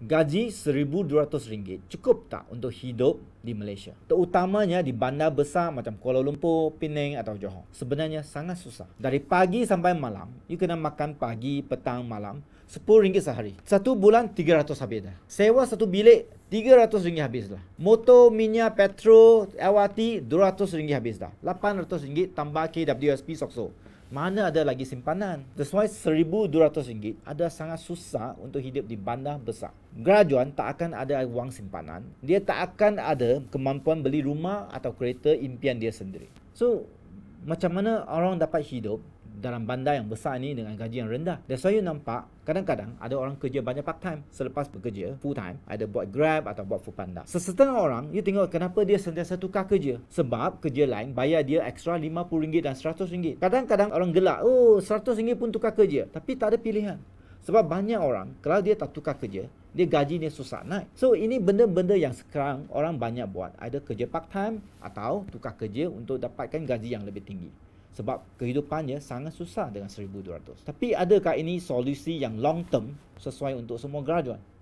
Gaji RM1,200 cukup tak untuk hidup di Malaysia? Terutamanya di bandar besar macam Kuala Lumpur, Penang atau Johor. Sebenarnya sangat susah. Dari pagi sampai malam, you kena makan pagi, petang, malam RM10 sehari. Satu bulan RM300 habis dah. Sewa satu bilik RM300 habis dah. Motor, minyak, petrol, LRT, rm ringgit habis dah. rm ringgit tambah KWSP sokso. Mana ada lagi simpanan? That's why rm ringgit ada sangat susah untuk hidup di bandar besar. Graduan tak akan ada wang simpanan. Dia tak akan ada kemampuan beli rumah atau kereta impian dia sendiri. So, macam mana orang dapat hidup dalam bandar yang besar ni dengan gaji yang rendah. Dan saya nampak kadang-kadang ada orang kerja banyak part time selepas bekerja full time ada buat grab atau buat full panda. Sesetengah orang, you tengok kenapa dia sentiasa tukar kerja. Sebab kerja lain bayar dia extra RM50 dan RM100. Kadang-kadang orang gelak, oh RM100 pun tukar kerja. Tapi tak ada pilihan. Sebab banyak orang, kalau dia tak tukar kerja, dia gaji dia susah naik. So ini benda-benda yang sekarang orang banyak buat. Ada kerja part time atau tukar kerja untuk dapatkan gaji yang lebih tinggi sebab kehidupannya sangat susah dengan 1200. Tapi adakah ini solusi yang long term sesuai untuk semua graduan?